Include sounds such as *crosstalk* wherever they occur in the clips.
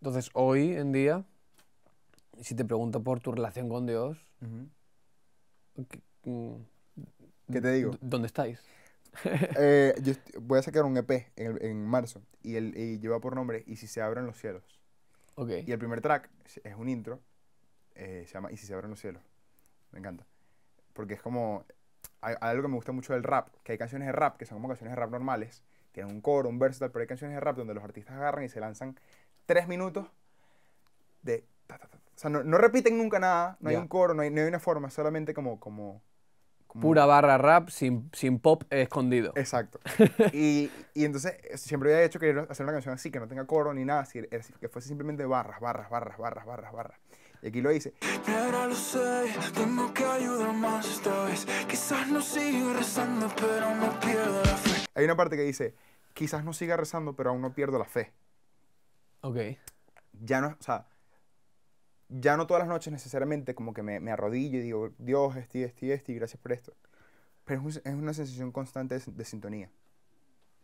Entonces, hoy en día, si te pregunto por tu relación con Dios, mm, ¿qué, te digo? ¿Dónde estáis? *laughs* Eh, voy a sacar un EP en, marzo y, el, lleva por nombre Y si se abren los cielos. Okay. Y el primer track es un intro, eh, se llama Y si se abren los cielos. Me encanta. Porque es como, algo que me gusta mucho del rap, que hay canciones de rap que son como canciones de rap normales, tienen un coro, un verso, pero hay canciones de rap donde los artistas agarran y se lanzan tres minutos de... O sea, no, repiten nunca nada, no hay un coro, no hay, no hay, una forma, solamente como... como, Pura barra rap sin, sin pop escondido. Exacto. *laughs* y, y, entonces eh, siempre había hecho querer hacer una canción así, que no tenga coro ni nada, que fuese simplemente barras, barras, barras, barras, barras, barras. Y aquí lo hice. Quizás no siga rezando, pero no pierdo la fe. Hay una parte que dice, quizás no siga rezando, pero aún no pierdo la fe. Ok. Ya no, o ya no todas las noches necesariamente como que me, me arrodillo y digo, Dios, estoy, estoy, estoy, gracias por esto. Pero es, una sensación constante de, sintonía.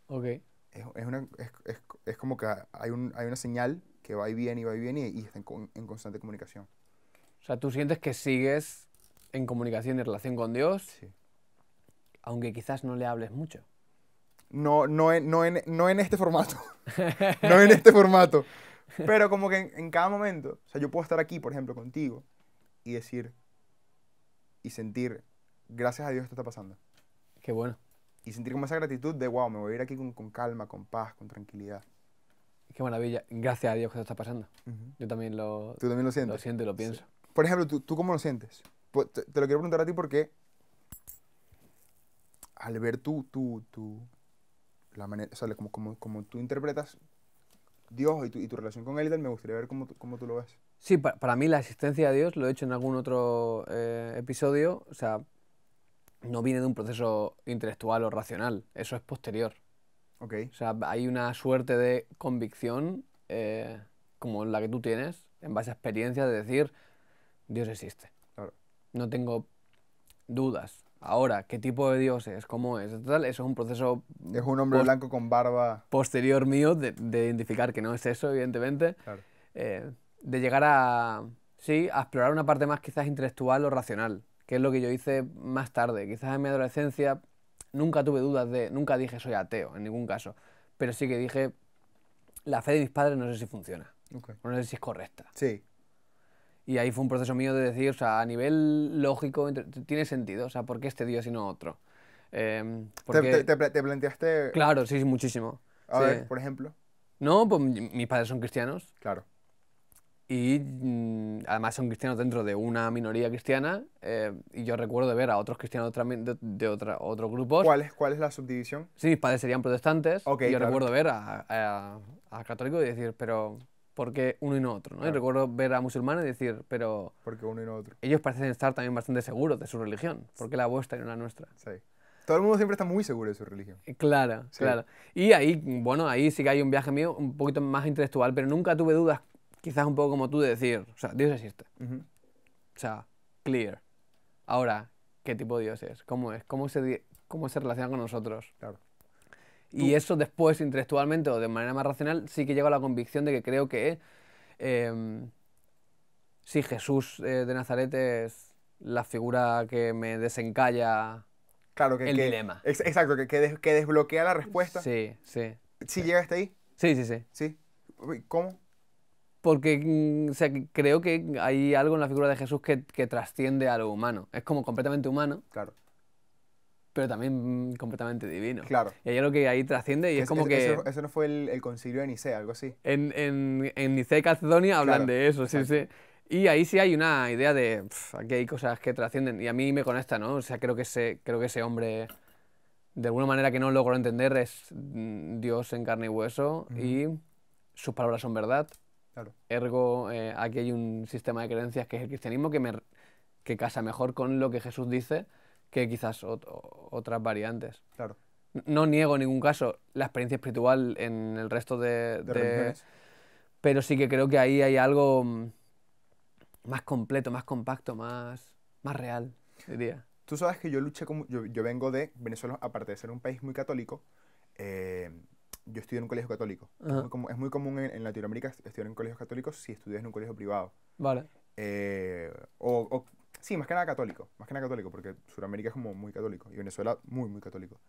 Ok. Es, como que hay, una señal que va y viene y va y viene y, está en, constante comunicación. O sea, tú sientes que sigues en comunicación y relación con Dios, aunque quizás no le hables mucho. No, no, en, no, en, no en este formato. *laughs* no en este formato. Pero como que en, cada momento, o sea, yo puedo estar aquí, por ejemplo, contigo y decir y sentir, gracias a Dios esto está pasando. Qué bueno. Y sentir como esa gratitud de, wow, me voy a ir aquí con, con calma, con paz, con tranquilidad. Qué maravilla. Gracias a Dios que esto está pasando. Yo también lo... Tú también lo sientes. Lo siento lo pienso. Por ejemplo, ¿tú, ¿tú, cómo lo sientes? Te, te, lo quiero preguntar a ti porque al ver tú, tú, tú, la o como, como, tú interpretas Dios y tu, relación con Él me gustaría ver cómo, tú lo ves. Sí, para, mí la existencia de Dios, lo he hecho en algún otro eh, episodio, o sea, no viene de un proceso intelectual o racional, eso es posterior. Okay. O sea, hay una suerte de convicción eh, como la que tú tienes, en base a experiencia, de decir, Dios existe. No tengo dudas. Ahora, qué tipo de dios es, cómo es, eso es un proceso... Es un hombre blanco con barba. Posterior mío de, identificar que no es eso, evidentemente. Eh, de llegar a, sí, a explorar una parte más quizás intelectual o racional, que es lo que yo hice más tarde. Quizás en mi adolescencia nunca tuve dudas de, nunca dije soy ateo, en ningún caso, pero sí que dije, la fe de mis padres no sé si funciona, no sé si es correcta. Sí. Y ahí fue un proceso mío de decir, o sea, a nivel lógico, tiene sentido, o sea, ¿por qué este dios y no otro? Em, porque... ¿Te, planteaste...? Claro, sí, muchísimo. A ver, por ejemplo. No, pues mis padres son cristianos. Claro. Y mm, además son cristianos dentro de una minoría cristiana. Eh, y yo recuerdo de ver a otros cristianos de, de otros grupos. ¿Cuál es, ¿Cuál es la subdivisión? Sí, mis padres serían protestantes. Okay, y yo recuerdo ver a, a, a católicos y decir, pero porque uno y no otro. ¿no? Y recuerdo ver a musulmanes y decir, pero... Porque uno y no otro. Ellos parecen estar también bastante seguros de su religión, porque la vuestra y no la nuestra. Sí. Todo el mundo siempre está muy seguro de su religión. Eh, claro, claro. Y ahí, bueno, ahí sí que hay un viaje mío un poquito más intelectual, pero nunca tuve dudas, quizás un poco como tú, de decir, o sea, Dios existe. O sea, clear. Ahora, ¿qué tipo de Dios es? ¿Cómo es? ¿Cómo se, cómo se relaciona con nosotros? Claro. Y eso después, intelectualmente o de manera más racional, sí que llego a la convicción de que creo que em, si Jesús eh, de Nazaret es la figura que me desencalla claro, que, el dilema. exacto, que, que, desbloquea la respuesta. Sí, sí. ¿Sí, llega hasta ahí? Sí, sí, sí. ¿Sí? ¿Cómo? Porque mm, creo que hay algo en la figura de Jesús que, que trasciende a lo humano. Es como completamente humano. Claro pero también mm, completamente divino. Claro. Y hay algo que ahí trasciende y es, como que... Eso, no fue el, concilio de Nicea, algo así. En, en, en Nicea y Calcedonia hablan de eso, sí, sí. Y ahí sí hay una idea de que aquí hay cosas que trascienden y a mí me conecta, ¿no? O sea, creo que ese, creo que ese hombre, de alguna manera que no logro entender, es mm, Dios en carne y hueso y sus palabras son verdad. Claro. Ergo, eh, aquí hay un sistema de creencias que es el cristianismo que, me, que casa mejor con lo que Jesús dice que quizás otras variantes. Claro. No niego en ningún caso la experiencia espiritual en el resto de, de, pero sí que creo que ahí hay algo mm, más completo, más compacto, más, más real, diría. Tú sabes que yo luché como. Yo, vengo de Venezuela, aparte de ser un país muy católico, eh, yo estudié en un colegio católico. como es, muy común, en, Latinoamérica estudiar en colegios católicos si estudias en un colegio privado. Vale. Eh, o, Sí, más que nada católico, más que nada católico, porque Sudamérica es como muy católico y Venezuela muy, muy católico.